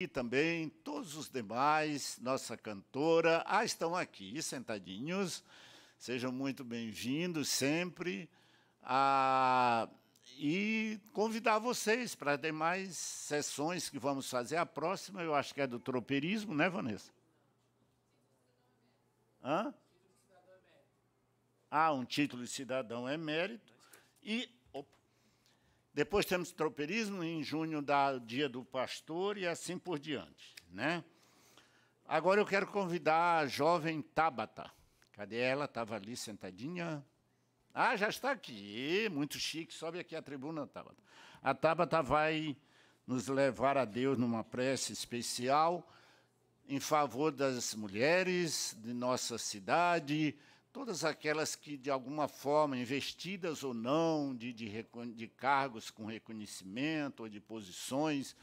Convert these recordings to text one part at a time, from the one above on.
e também todos os demais, nossa cantora. Ah, estão aqui sentadinhos. Sejam muito bem-vindos sempre. Ah, e convidar vocês para demais sessões que vamos fazer. A próxima, eu acho que é do tropeirismo, né, Vanessa? Hã? É ah, um título de cidadão emérito. É e depois temos tropeirismo, em junho dá o dia do pastor e assim por diante. Né? Agora eu quero convidar a jovem Tabata. Cadê ela? Estava ali sentadinha. Ah, já está aqui. Muito chique. Sobe aqui a tribuna, Tabata. A Tabata vai nos levar a Deus numa prece especial em favor das mulheres de nossa cidade, todas aquelas que, de alguma forma, investidas ou não, de, de, de cargos com reconhecimento ou de posições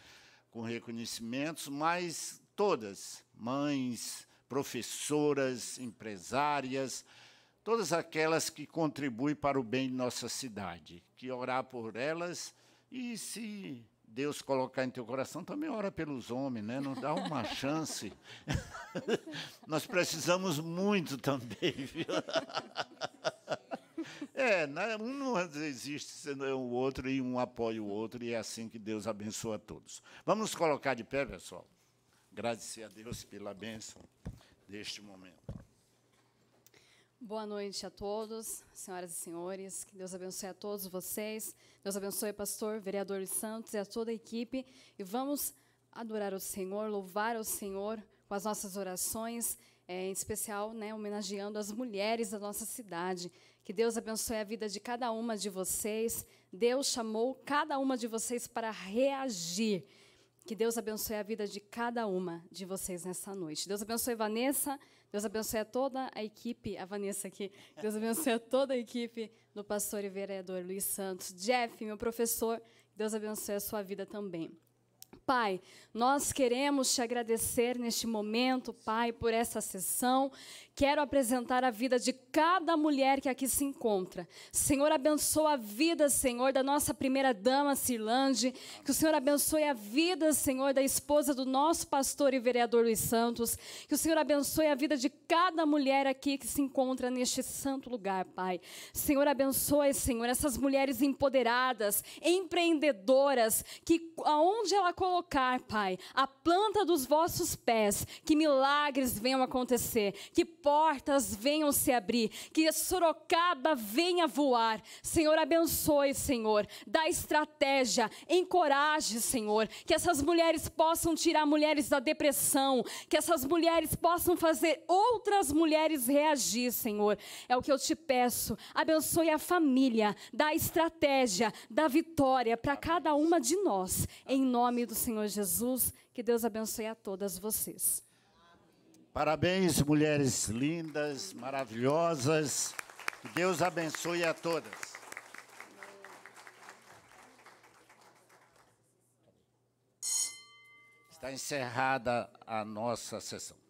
com reconhecimentos, mas todas, mães, professoras, empresárias, todas aquelas que contribuem para o bem de nossa cidade, que orar por elas e se Deus colocar em teu coração, também ora pelos homens, né? não dá uma chance. Nós precisamos muito também, viu? É, né? um não existe sendo é o outro, e um apoia o outro, e é assim que Deus abençoa a todos. Vamos colocar de pé, pessoal. Agradecer a Deus pela bênção deste momento. Boa noite a todos, senhoras e senhores. Que Deus abençoe a todos vocês. Deus abençoe o pastor, vereador Santos e a toda a equipe. E vamos adorar o Senhor, louvar o Senhor com as nossas orações, é, em especial, né, homenageando as mulheres da nossa cidade. Que Deus abençoe a vida de cada uma de vocês. Deus chamou cada uma de vocês para reagir que Deus abençoe a vida de cada uma de vocês nessa noite. Deus abençoe Vanessa, Deus abençoe a toda a equipe, a Vanessa aqui. Deus abençoe a toda a equipe do pastor e vereador Luiz Santos. Jeff, meu professor, Deus abençoe a sua vida também. Pai, nós queremos te agradecer neste momento, Pai, por essa sessão. Quero apresentar a vida de cada mulher que aqui se encontra. Senhor, abençoa a vida, Senhor, da nossa primeira dama, Cirlande. Que o Senhor abençoe a vida, Senhor, da esposa do nosso pastor e vereador Luiz Santos. Que o Senhor abençoe a vida de cada mulher aqui que se encontra neste santo lugar, Pai. Senhor, abençoe, Senhor, essas mulheres empoderadas, empreendedoras, que aonde ela coloca colocar, Pai, a planta dos vossos pés, que milagres venham acontecer, que portas venham se abrir, que Sorocaba venha voar. Senhor, abençoe, Senhor, dá estratégia, encoraje, Senhor, que essas mulheres possam tirar mulheres da depressão, que essas mulheres possam fazer outras mulheres reagir, Senhor. É o que eu te peço. Abençoe a família, dá estratégia, dá vitória para cada uma de nós, em nome do Senhor. Senhor Jesus. Que Deus abençoe a todas vocês. Parabéns, mulheres lindas, maravilhosas. Que Deus abençoe a todas. Está encerrada a nossa sessão.